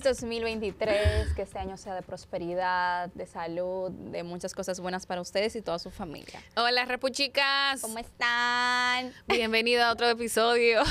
2023, que este año sea de prosperidad, de salud, de muchas cosas buenas para ustedes y toda su familia. Hola, repuchicas. ¿Cómo están? Bienvenido a otro episodio.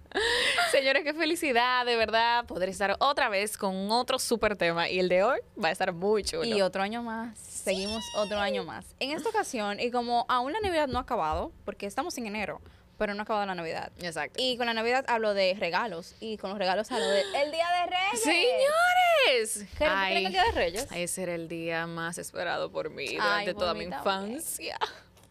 Señores, qué felicidad, de verdad, poder estar otra vez con otro súper tema. Y el de hoy va a estar muy chulo. Y otro año más. Seguimos otro año más. En esta ocasión, y como aún la Navidad no ha acabado, porque estamos en enero, pero no ha acabado la Navidad. Exacto. Y con la Navidad hablo de regalos. Y con los regalos hablo de el Día de Reyes. ¡Señores! ¿Qué Ay, el Día de Reyes? Ese era el día más esperado por mí durante toda mi infancia.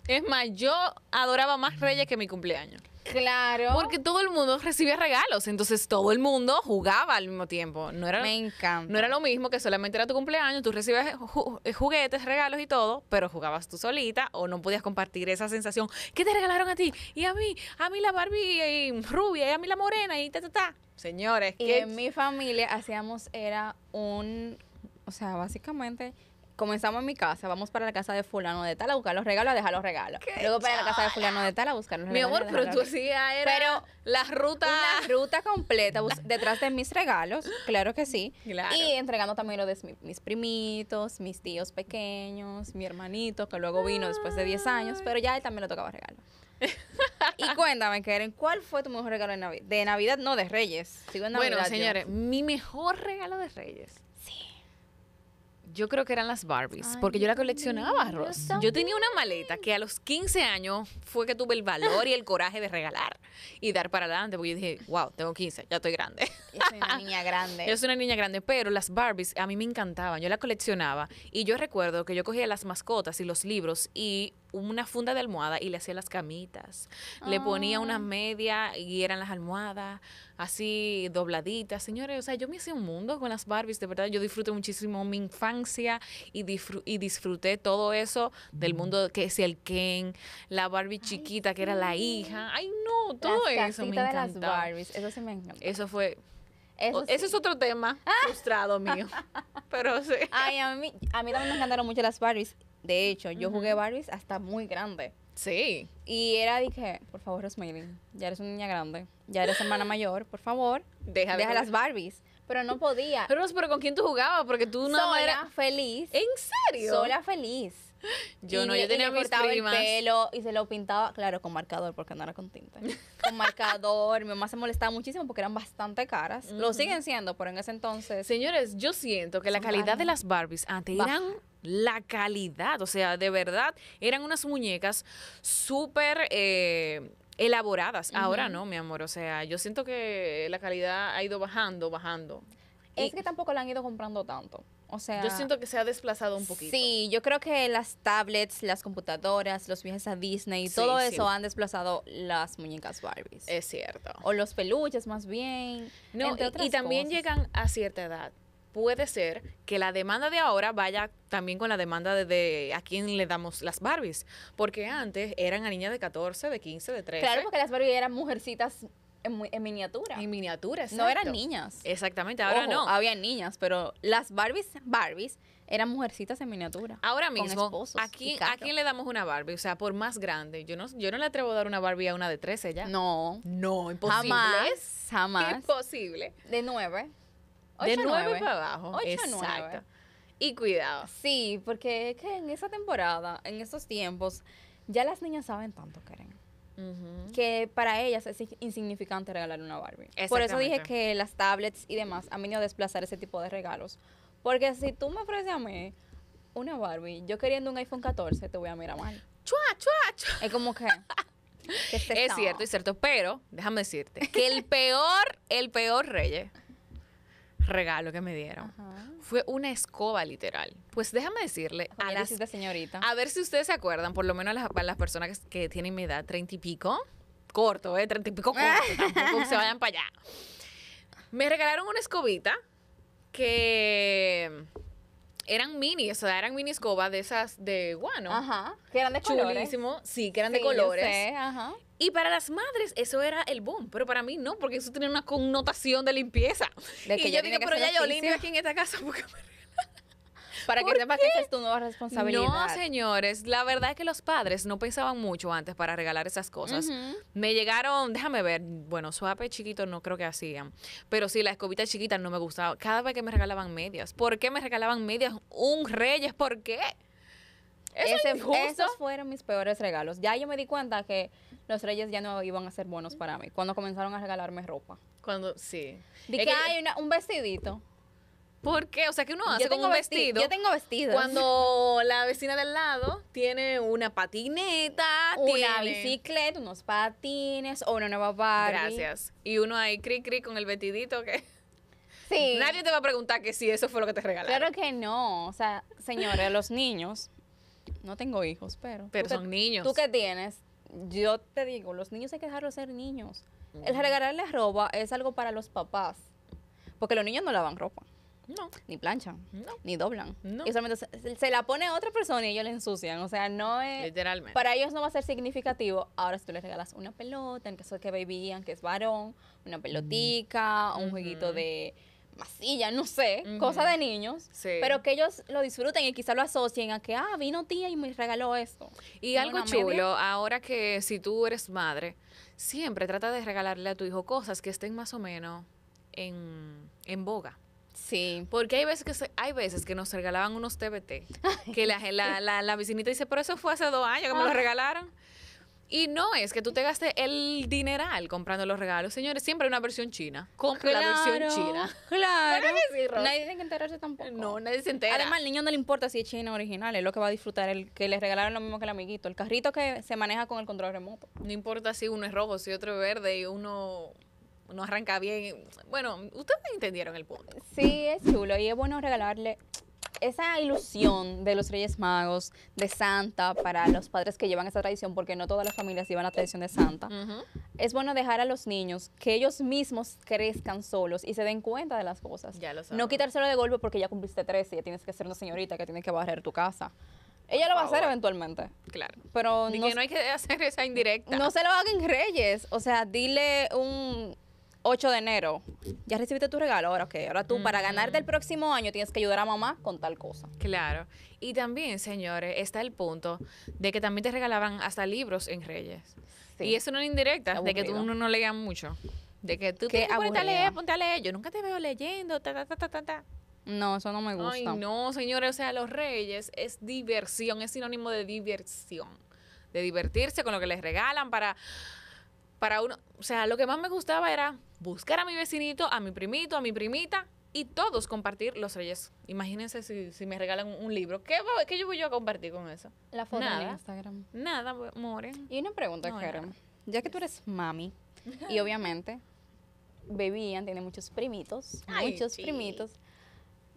Es más, yo adoraba más Reyes que mi cumpleaños. Claro. Porque todo el mundo recibía regalos, entonces todo el mundo jugaba al mismo tiempo. No era, Me encanta. No era lo mismo que solamente era tu cumpleaños, tú recibías eh, juguetes, regalos y todo, pero jugabas tú solita o no podías compartir esa sensación. ¿Qué te regalaron a ti? Y a mí, a mí la Barbie y, eh, rubia, y a mí la morena, y ta, ta, ta. Señores, que... en mi familia hacíamos, era un, o sea, básicamente comenzamos en mi casa, vamos para la casa de fulano de tal a buscar los regalos, a dejar los regalos. Luego para la casa de fulano de tal a buscar los regalos. Mi amor, pero tú sí era pero la ruta. La ruta completa detrás de mis regalos, claro que sí. Y entregando también los de mis, primitos, mis tíos pequeños, mi hermanito, que luego vino después de 10 años, pero ya él también le tocaba regalo. y cuéntame, Karen, ¿cuál fue tu mejor regalo de Navidad? De Navidad, no, de Reyes. bueno, señores, mi mejor regalo de Reyes yo creo que eran las Barbies, porque yo la coleccionaba, barros Yo, tenía una maleta que a los 15 años fue que tuve el valor y el coraje de regalar y dar para adelante, porque yo dije, wow, tengo 15, ya estoy grande. Yo soy una niña grande. yo soy una niña grande, pero las Barbies a mí me encantaban, yo la coleccionaba y yo recuerdo que yo cogía las mascotas y los libros y una funda de almohada y le hacía las camitas. Le ponía una ah. media y eran las almohadas, así dobladitas. Señores, o sea, yo me hice un mundo con las Barbies, de verdad. Yo disfruté muchísimo mi infancia y, disfruté todo eso del mundo que es el Ken, la Barbie chiquita que era la hija. Ay, no, todo eso me encantó las Barbies. Eso sí me encantó. Eso fue eso Ese es otro tema ah. frustrado mío. Pero Ay, a mí, a mí también me encantaron mucho las Barbies. De hecho, yo jugué Barbies hasta muy grande. Sí. Y era, dije, por favor, Rosemary, ya eres una niña grande, ya eres hermana mayor, por favor, deja deja, las Barbies. Pero no podía. Pero, pero ¿con quién tú jugabas? Porque tú no Sola, era... feliz. ¿En serio? Sola, feliz. Yo no, yo, tenía mis primas. pelo y se lo pintaba, claro, con marcador, porque no era con tinta. con marcador, mi mamá se molestaba muchísimo porque eran bastante caras. Lo siguen siendo, pero en ese entonces. Señores, yo siento que la calidad de las Barbies antes la calidad, o sea, de verdad, eran unas muñecas súper... Eh, elaboradas. Ahora no, mi amor. O sea, yo siento que la calidad ha ido bajando, bajando. Es que tampoco la han ido comprando tanto. O sea, yo siento que se ha desplazado un poquito. Sí, yo creo que las tablets, las computadoras, los viajes a Disney, todo eso han desplazado las muñecas Barbies. Es cierto. O los peluches más bien. No, y, también llegan a cierta edad puede ser que la demanda de ahora vaya también con la demanda de, a quién le damos las Barbies. Porque antes eran a niñas de 14, de 15, de 13. Claro, porque las Barbies eran mujercitas en, miniatura. En miniatura, No eran niñas. Exactamente, ahora no. Había niñas, pero las Barbies, Barbies, eran mujercitas en miniatura. Ahora mismo, ¿a quién, le damos una Barbie? O sea, por más grande. Yo no, yo no le atrevo a dar una Barbie a una de 13 ya. No. No, imposible. Jamás, jamás. Imposible. De 9 de 9, para abajo. 8 Exacto. Y cuidado. Sí, porque es que en esa temporada, en esos tiempos, ya las niñas saben tanto, Karen. Que para ellas es insignificante regalar una Barbie. Por eso dije que las tablets y demás han venido a desplazar ese tipo de regalos. Porque si tú me ofreces a mí una Barbie, yo queriendo un iPhone 14, te voy a mirar mal. Chua, chua, chua. Es como que. es cierto, es cierto. Pero déjame decirte que el peor, el peor Reyes regalo que me dieron fue una escoba literal. Pues déjame decirle a las, señorita. A ver si ustedes se acuerdan, por lo menos las, las personas que, tienen mi edad, treinta y pico, corto, ¿eh? Treinta y pico corto, tampoco se vayan para allá. Me regalaron una escobita que eran mini, o sea, eran mini escobas de esas de guano. Ajá. Que eran de Chulísimo. Sí, que eran de colores. Yo ajá. Y para las madres eso era el boom, pero para mí no, porque eso tenía una connotación de limpieza. y yo digo, pero ya yo limpio aquí en esta casa porque me para que sepas que es tu nueva responsabilidad. No, señores, la verdad es que los padres no pensaban mucho antes para regalar esas cosas. Me llegaron, déjame ver, bueno, suape chiquito no creo que hacían, pero sí, la escobita chiquita no me gustaba. Cada vez que me regalaban medias, ¿por qué me regalaban medias? Un Reyes, ¿por qué? ¿Eso Ese, esos fueron mis peores regalos. Ya yo me di cuenta que los reyes ya no iban a ser buenos para mí. Cuando comenzaron a regalarme ropa. Cuando, sí. Dije, que, hay un vestidito. ¿Por qué? O sea, que uno hace un vestido. Yo tengo vestido. Cuando la vecina del lado tiene una patineta, una bicicleta, unos patines o una nueva Barbie. Gracias. Y uno ahí cri cri con el vestidito que Sí. Nadie te va a preguntar que si eso fue lo que te regalaron. Claro que no. O sea, señores, los niños no tengo hijos, pero. Pero son niños. ¿Tú qué tienes? yo te digo, los niños hay que dejarlos ser niños. El regalarles ropa es algo para los papás, porque los niños no lavan ropa. No. Ni planchan. No. Ni doblan. No. Y solamente se, la pone a otra persona y ellos la ensucian. O sea, no es. Literalmente. Para ellos no va a ser significativo. Ahora, si tú les regalas una pelota, en caso de que bebían, que es varón, una pelotica, un jueguito de masilla, no sé, cosas de niños, pero que ellos lo disfruten y quizás lo asocien a que, ah, vino tía y me regaló esto. Y algo chulo, ahora que si tú eres madre, siempre trata de regalarle a tu hijo cosas que estén más o menos en, boga. Sí. Porque hay veces que hay veces que nos regalaban unos TBT. Que la, la, vecinita dice, pero eso fue hace dos años que me lo regalaron. Y no es que tú te gastes el dineral comprando los regalos. Señores, siempre hay una versión china. Compra la versión china. Claro. nadie tiene que enterarse tampoco. No, nadie se entera. Además, al niño no le importa si es china o original. Es lo que va a disfrutar. El que le regalaron lo mismo que el amiguito. El carrito que se maneja con el control remoto. No importa si uno es rojo, si otro es verde y uno no arranca bien. Bueno, ustedes entendieron el punto. Sí, es chulo. Y es bueno regalarle esa ilusión de los Reyes Magos, de Santa, para los padres que llevan esa tradición, porque no todas las familias llevan la tradición de Santa, es bueno dejar a los niños que ellos mismos crezcan solos y se den cuenta de las cosas. Ya no quitárselo de golpe porque ya cumpliste 13 y ya tienes que ser una señorita que tiene que barrer tu casa. Ella lo va a hacer eventualmente. Claro. Pero no, no hay que hacer esa indirecta. No se lo hagan reyes. O sea, dile un, 8 de enero, ya recibiste tu regalo, ahora que ahora tú para ganar del próximo año tienes que ayudar a mamá con tal cosa. Claro. Y también, señores, está el punto de que también te regalaban hasta libros en Reyes. Y eso no es indirecta, de que tú no, no leas mucho. De que tú te ponte a leer, ponte a leer. Yo nunca te veo leyendo, No, eso no me gusta. no, señores, o sea, los reyes es diversión, es sinónimo de diversión. De divertirse con lo que les regalan para para uno, o sea, lo que más me gustaba era buscar a mi vecinito, a mi primito, a mi primita y todos compartir los reyes. Imagínense si, me regalan un, libro. ¿Qué, voy, yo voy a compartir con eso? La foto Nada. Instagram. Nada, more. Y una pregunta, no, Ya que tú eres mami y obviamente bebían, tiene muchos primitos, muchos primitos.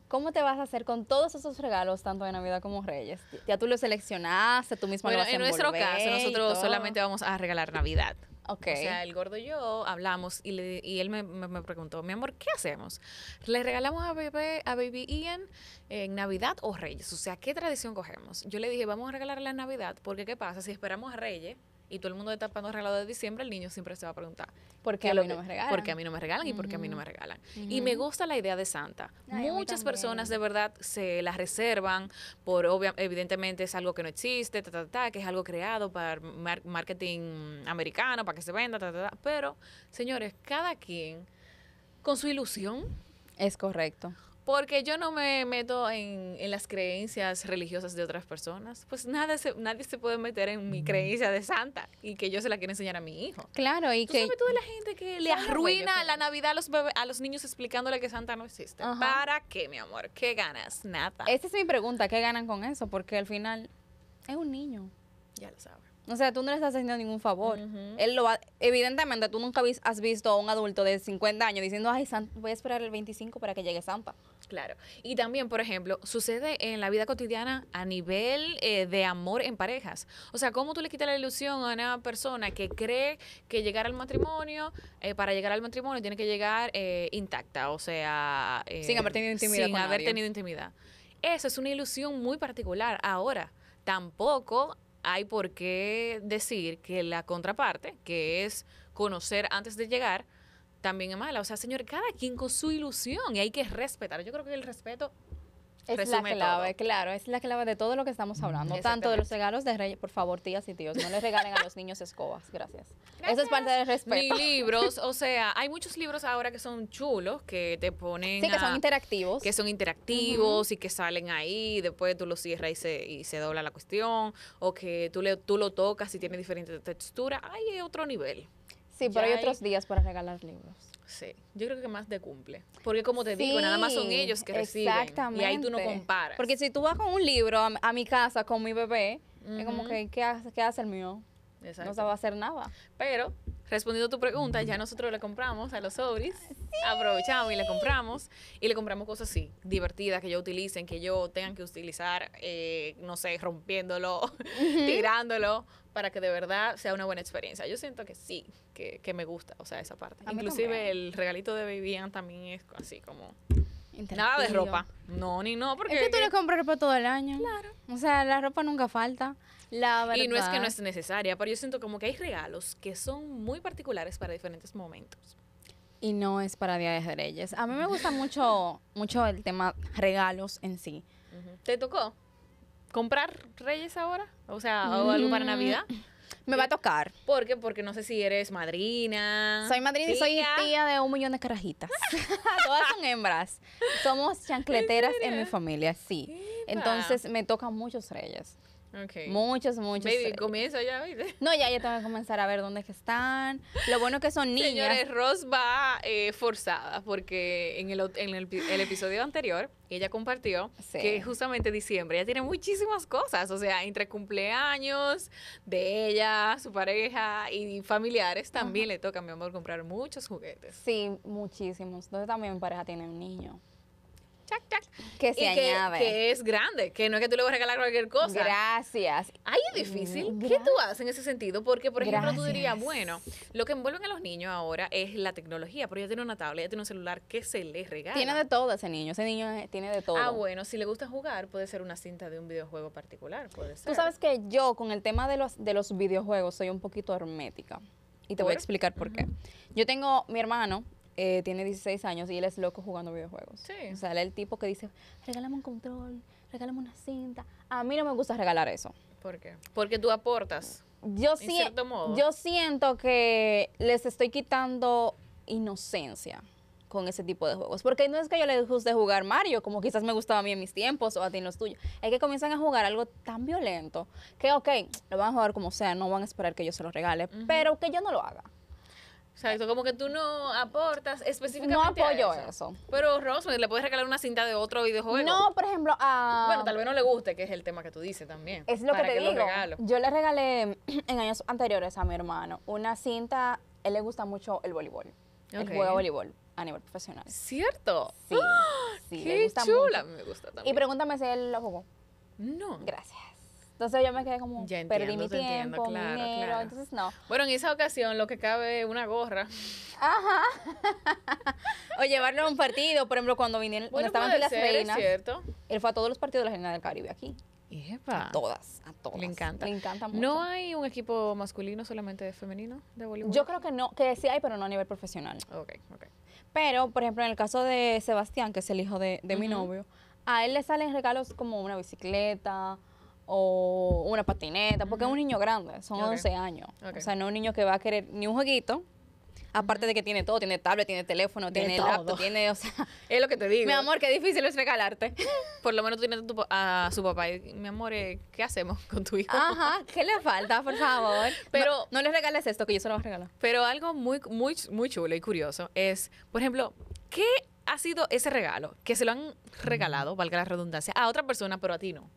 ¿Cómo te vas a hacer con todos esos regalos, tanto de Navidad como Reyes? Ya tú los seleccionaste, tú misma bueno, En nuestro caso, nosotros solamente vamos a regalar Navidad. O sea, el gordo y yo hablamos y, le, y él me, me, preguntó, mi amor, ¿qué hacemos? ¿Le regalamos a, bebé, a Baby Ian en Navidad o Reyes? O sea, ¿qué tradición cogemos? Yo le dije, vamos a regalarle a Navidad, porque ¿qué pasa? Si esperamos a Reyes, y todo el mundo está tapando regalo de diciembre, el niño siempre se va a preguntar. ¿Por qué, a mí no me regalan? ¿Por qué a mí no me regalan? ¿Y por qué a mí no me regalan? Y me gusta la idea de Santa. Muchas personas de verdad se la reservan por, obvia, evidentemente es algo que no existe, ta, ta, ta, que es algo creado para marketing americano, para que se venda, ta, pero señores, cada quien con su ilusión. Es correcto porque yo no me meto en, las creencias religiosas de otras personas. Pues nada nadie se puede meter en mi mm. creencia de santa y que yo se la quiero enseñar a mi hijo. Claro, y ¿Tú que... Sabes tú la gente que le arruina la Navidad a los, a los niños explicándole que Santa no existe. ¿Para qué, mi amor? ¿Qué ganas? Nada. Esta es mi pregunta, ¿qué ganan con eso? Porque al final es un niño. Ya lo sabes. O sea, tú no le estás haciendo ningún favor. Él lo evidentemente, tú nunca has visto a un adulto de 50 años diciendo, ay, voy a esperar el 25 para que llegue Santa. Claro. Y también, por ejemplo, sucede en la vida cotidiana a nivel eh, de amor en parejas. O sea, ¿cómo tú le quitas la ilusión a una persona que cree que llegar al matrimonio, eh, para llegar al matrimonio tiene que llegar eh, intacta, o sea... sin haber tenido intimidad. haber tenido intimidad. Esa es una ilusión muy particular. Ahora, tampoco hay por qué decir que la contraparte, que es conocer antes de llegar, también es mala. O sea, señor, cada quien con su ilusión y hay que respetar. Yo creo que el respeto es la clave, claro, es la clave de todo lo que estamos hablando, mm, tanto de los regalos de Reyes, por favor, tías y tíos, no les regalen a los niños escobas, gracias. Eso es parte del respeto. Ni libros, o sea, hay muchos libros ahora que son chulos, que te ponen... Sí, que son interactivos. Que son interactivos y que salen ahí, después tú los cierras y se, y se dobla la cuestión, o que tú, le, tú lo tocas y tiene diferente textura, hay otro nivel. Sí, pero hay, otros días para regalar libros. Sí, yo creo que más de cumple. Porque como te digo, nada más son ellos que reciben. Exactamente. Y ahí tú no comparas. Porque si tú vas con un libro a, mi casa con mi bebé, es como que, ¿qué hace, qué hace el mío? Exacto. No se va a hacer nada. Pero respondiendo a tu pregunta, ya nosotros le compramos a los sobris, aprovechamos y le compramos, y le compramos cosas así, divertidas, que yo utilicen, que yo tengan que utilizar, eh, no sé, rompiéndolo, tirándolo, para que de verdad sea una buena experiencia. Yo siento que sí, que, me gusta, o sea, esa parte. Inclusive el regalito de Vivian también es así como... Nada de ropa. No, ni no, Es que tú le compras ropa todo el año. Claro. O sea, la ropa nunca falta. La verdad. Y no es que no es necesaria, pero yo siento como que hay regalos que son muy particulares para diferentes momentos. Y no es para Día de Reyes. A mí me gusta mucho, mucho el tema regalos en sí. ¿Te tocó comprar Reyes ahora? O sea, ¿o algo para mm. Navidad? Me va a tocar. ¿Por qué? Porque no sé si eres madrina. Soy madrina y soy tía de un millón de carajitas. Todas son hembras. Somos chancleteras en, mi familia, sí. Entonces me tocan muchos reyes. Muchos, muchos. Baby, eh, comienza ya, No, ya, ya tengo que comenzar a ver dónde es están. Lo bueno que son niñas. Señores, Ross va eh, forzada porque en, el, en el, episodio anterior ella compartió que justamente diciembre ella tiene muchísimas cosas, o sea, entre cumpleaños de ella, su pareja y familiares también le toca, mi amor, comprar muchos juguetes. Sí, muchísimos. Entonces también mi pareja tiene un niño. Que se añade. Que, es grande, que no es que tú le vas a regalar cualquier cosa. Gracias. Ahí es difícil. Mm, ¿Qué tú haces en ese sentido? Porque, por ejemplo, tú dirías, bueno, lo que envuelven a los niños ahora es la tecnología, porque ella tiene una tablet, ya tiene un celular, ¿qué se les regala? Tiene de todo ese niño, ese niño tiene de todo. Ah, bueno, si le gusta jugar, puede ser una cinta de un videojuego particular, puede ser. Tú sabes que yo con el tema de los, de los videojuegos soy un poquito hermética. Y te voy a explicar por qué. Yo tengo mi hermano, eh, tiene 16 años y él es loco jugando videojuegos. Sí. O sea, él es el tipo que dice, regálame un control, regálame una cinta. A mí no me gusta regalar eso. ¿Por qué? Porque tú aportas. Yo, yo siento que les estoy quitando inocencia con ese tipo de juegos. Porque no es que yo les guste jugar Mario, como quizás me gustaba a mí en mis tiempos o a ti en los tuyos. Es que comienzan a jugar algo tan violento que, ok, lo van a jugar como sea, no van a esperar que yo se lo regale, pero que yo no lo haga. Exacto, como que tú no aportas específicamente. No apoyo eso. Pero Rosemary, ¿le puedes regalar una cinta de otro videojuego? No, por ejemplo, a. Bueno, tal vez no le guste, que es el tema que tú dices también. Es lo que te digo. Yo le regalé en años anteriores a mi hermano una cinta. él le gusta mucho el voleibol. El juego de voleibol a nivel profesional. ¿Cierto? Sí. ¡Ah! ¡Qué chula! Me gusta también. Y pregúntame si él lo jugó. No. Gracias. Entonces yo me quedé como, ya perdí mi tiempo, claro, mi entonces no. Bueno, en esa ocasión lo que cabe es una gorra. Ajá. o llevarlo a un partido, por ejemplo, cuando vinieron, bueno, cuando estaban las reinas. cierto. Él fue a todos los partidos de la Reina del Caribe aquí. Epa. A todas, a todas. Le encanta. Le encanta mucho. ¿No hay un equipo masculino solamente de femenino de voleibol? Yo creo que no, que sí hay, pero no a nivel profesional. Ok, ok. Pero, por ejemplo, en el caso de Sebastián, que es el hijo de, de mi novio, a él le salen regalos como una bicicleta, o una patineta, porque es un niño grande, son 11 años. O sea, no un niño que va a querer ni un jueguito, Aparte de que tiene todo, tiene tablet, tiene teléfono, tiene laptop, tiene, o sea... Es lo que te digo. Mi amor, qué difícil es regalarte. Por lo menos tú tienes a, su papá. Y, mi amor, eh, ¿qué hacemos con tu hijo? Ajá, ¿qué le falta, por favor? Pero... No, le regales esto, que yo se lo voy a regalar. Pero algo muy, muy, muy chulo y curioso es, por ejemplo, ¿qué ha sido ese regalo? Que se lo han regalado, valga la redundancia, a otra persona, pero a ti no.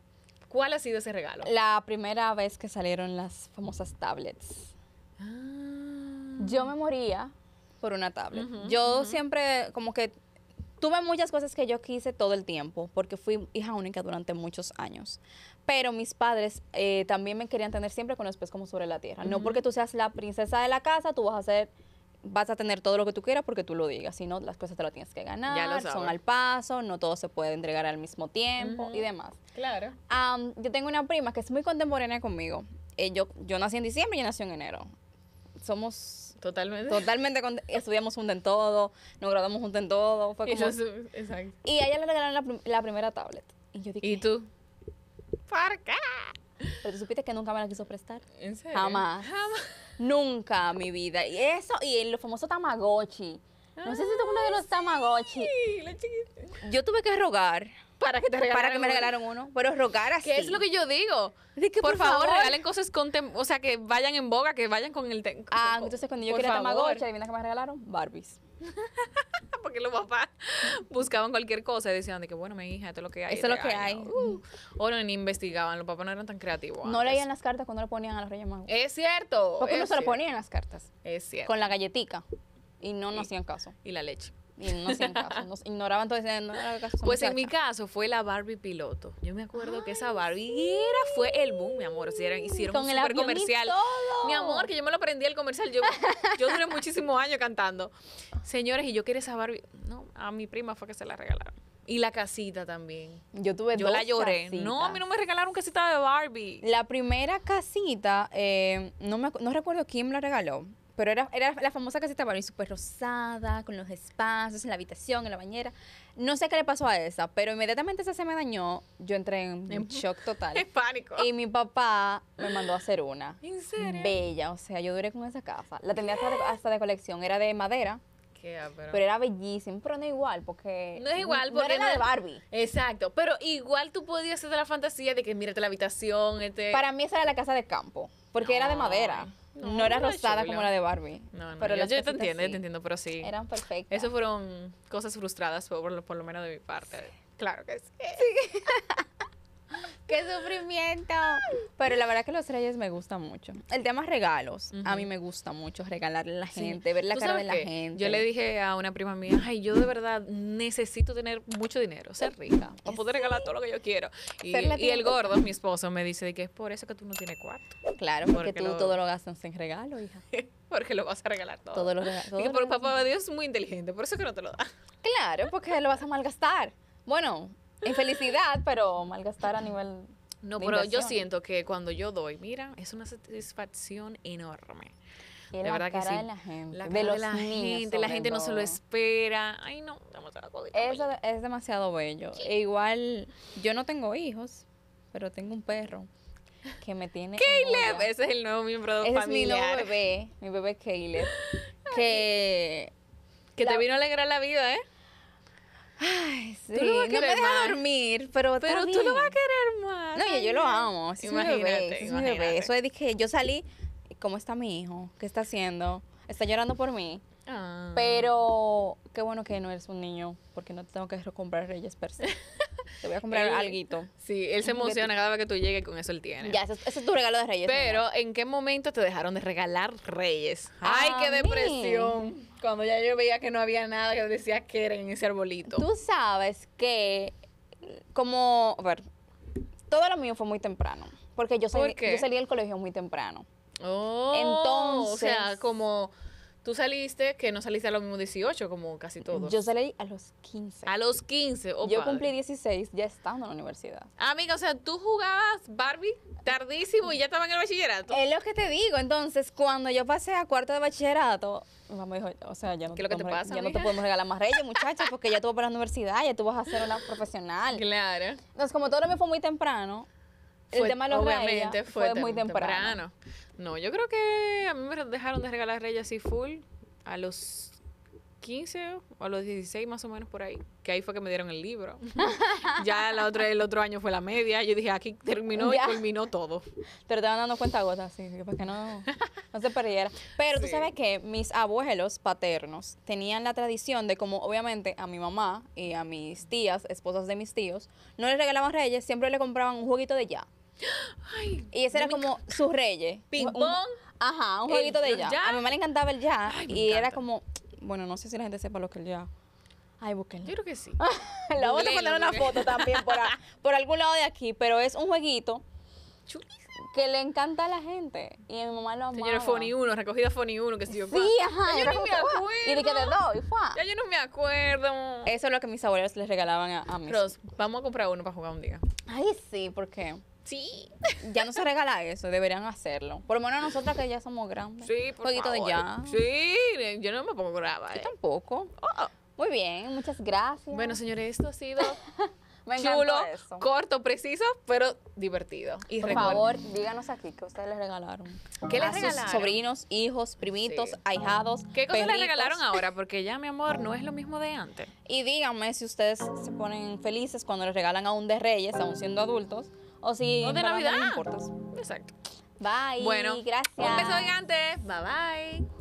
¿Cuál ha sido ese regalo? La primera vez que salieron las famosas tablets. Ah. Yo me moría por una tablet. yo siempre como que tuve muchas cosas que yo quise todo el tiempo, porque fui hija única durante muchos años. Pero mis padres eh, también me querían tener siempre con los pies como sobre la tierra. No porque tú seas la princesa de la casa, tú vas a ser vas a tener todo lo que tú quieras porque tú lo digas, si no, las cosas te las tienes que ganar, son al paso, no todo se puede entregar al mismo tiempo y demás. Claro. yo tengo una prima que es muy contemporánea conmigo. Eh, yo, yo nací en diciembre y ella nació en enero. Somos totalmente totalmente estudiamos juntos en todo, nos graduamos juntos en todo. exacto. Y a ella le regalaron la, la primera tablet. Y yo dije, ¿y tú? ¿Por qué? Pero tú supiste que nunca me la quiso prestar. ¿En serio? Jamás. Jamás. Nunca, mi vida. Y eso, y el famoso Tamagotchi. No sé si tú uno de los ah, Tamagotchi. Sí, Yo tuve que rogar para que te regalaran para que me regalaron uno. pero rogar así ¿Qué es lo que yo digo por, favor, regalen cosas con o sea que vayan en boga que vayan con el ah entonces cuando yo quería Tamagotchi adivina que me regalaron Barbies Porque los papás buscaban cualquier cosa y decían de que, bueno, mi hija, esto es lo que hay. Esto es lo este que hay. Uh. O no, ni investigaban, los papás no eran tan creativos. No leían las cartas cuando le ponían a los Reyes Magos. Es cierto. Porque no se lo ponían las cartas. Es cierto. Con la galletica. Y no nos hacían caso. Y la leche y no hacían caso, ignoraban, todo no Pues en mi caso fue la Barbie piloto. Yo me acuerdo que esa Barbie era, fue el boom, mi amor. hicieron Con un el comercial. Mi amor, que yo me lo aprendí el comercial. Yo, yo duré muchísimos años cantando. Señores, y yo quería esa Barbie. No, a mi prima fue que se la regalaron. Y la casita también. Yo tuve Yo la lloré. No, a mí no me regalaron casita de Barbie. La primera casita, eh, no, me, no recuerdo quién me la regaló. Pero era, era la famosa casita Barbie, súper rosada, con los espacios, en la habitación, en la bañera. No sé qué le pasó a esa, pero inmediatamente esa se me dañó. Yo entré en, shock total. En pánico. Y mi papá me mandó a hacer una. ¿En serio? Bella, o sea, yo duré con esa casa. La tenía hasta de, colección, era de madera. qué pero... pero... era bellísima, pero no igual, porque... No es igual, porque... era la de Barbie. Exacto, pero igual tú podías hacer la fantasía de que mírate la habitación, este... Para mí esa era la casa de campo, porque era de madera. No, era rosada como la de Barbie. No, no, pero yo, te entiendo, te entiendo, pero sí. Eran perfectas. Eso fueron cosas frustradas, por, por lo menos de mi parte. Claro que sí. sí. ¡Qué sufrimiento! Pero la verdad que los reyes me gustan mucho. El tema regalos. A mí me gusta mucho regalarle a la gente, ver la cara de la gente. Yo le dije a una prima mía, ay, yo de verdad necesito tener mucho dinero, ser rica, o poder regalar todo lo que yo quiero. Y, el gordo, mi esposo, me dice que es por eso que tú no tienes cuarto. Claro, porque, tú todo lo gastas en regalo, hija. porque lo vas a regalar todo. Todo lo Y por papá Dios es muy inteligente, por eso que no te lo da. Claro, porque lo vas a malgastar. Bueno, en felicidad, pero malgastar a nivel. No, pero yo siento que cuando yo doy, mira, es una satisfacción enorme. Y la, verdad cara que sí. de la gente. La de, la gente. La gente no se lo espera. Ay, no, Eso es demasiado bello. E igual, yo no tengo hijos, pero tengo un perro que me tiene. ¡Caleb! Ese es el nuevo miembro Ese familia. Es mi nuevo bebé, mi bebé Caleb. que. te vino a alegrar la vida, ¿eh? Ay, sí. a no me deja dormir, pero Pero tú lo vas a querer más. No, yo, lo amo. imagínate, imagínate. Eso es dije, yo salí, ¿cómo está mi hijo? ¿Qué está haciendo? Está llorando por mí. Ah. Pero qué bueno que no eres un niño, porque no te tengo que comprar reyes per se. Te voy a comprar algo. Sí, él se emociona cada vez que tú llegues con eso él tiene. Ya, ese, es tu regalo de Reyes. Pero, ¿en qué momento te dejaron de regalar Reyes? Ay, qué depresión. Cuando ya yo veía que no había nada, yo decía que era en ese arbolito. Tú sabes que, como, a ver, todo lo mío fue muy temprano. Porque yo salí, yo salí del colegio muy temprano. Oh, Entonces. O sea, como Tú saliste, que no saliste a los mismos 18, como casi todos. Yo salí a los 15. A los 15, Yo cumplí 16 ya estando en la universidad. Amiga, o sea, tú jugabas Barbie tardísimo y ya estaba en el bachillerato. Es lo que te digo. Entonces, cuando yo pasé a cuarto de bachillerato, mi mamá dijo, o sea, ya no, te, podemos regalar más reyes, muchachos, porque ya tú vas para la universidad, ya tú vas a ser una profesional. Claro. Entonces, como todo me fue muy temprano, el tema de los fue, muy temprano. No, yo creo que a mí me dejaron de regalar reyes y full a los 15 o a los 16 más o menos por ahí, que ahí fue que me dieron el libro. ya la otra, el otro año fue la media, yo dije, aquí terminó y culminó todo. Pero te van dando cuenta gotas, sí, para que no, se perdiera. Pero tú sabes que mis abuelos paternos tenían la tradición de como obviamente a mi mamá y a mis tías, esposas de mis tíos, no les regalaban reyes, siempre le compraban un jueguito de ya. y ese era como sus reyes. Ping pong. ajá, un jueguito de ya. A mi mamá le encantaba el ya y era como bueno, no sé si la gente sepa lo que él ya. Ay, búsquenlo. Yo creo que sí. la voy a poner una foto también por, por algún lado de aquí, pero es un jueguito. Chulísimo. Que le encanta a la gente. Y a mi mamá lo amaba. Señores, Fony 1, recogida Fony 1, que se yo. Sí, ajá. yo no me acuerdo. Y de que te doy, fue. Ya yo no me acuerdo. Eso es lo que mis abuelos les regalaban a, a mí. Pero vamos a comprar uno para jugar un día. Ay, sí, ¿por qué? Sí. Ya no se regala eso, deberían hacerlo. Por lo menos nosotras que ya somos grandes. Sí, Un poquito de ya. Sí, yo no me pongo brava. Yo eh. tampoco. Oh. Muy bien, muchas gracias. Bueno, señores, esto ha sido chulo, corto, preciso, pero divertido. Y por favor, díganos aquí qué ustedes les regalaron. ¿Qué les a regalaron? sobrinos, hijos, primitos, ahijados. ¿Qué cosas les regalaron ahora? Porque ya, mi amor, no es lo mismo de antes. Y díganme si ustedes se ponen felices cuando les regalan a un de Reyes, aún siendo adultos o si. no de Navidad. No importas. Exacto. Bye. Bueno, gracias. Un beso gigante. Bye bye.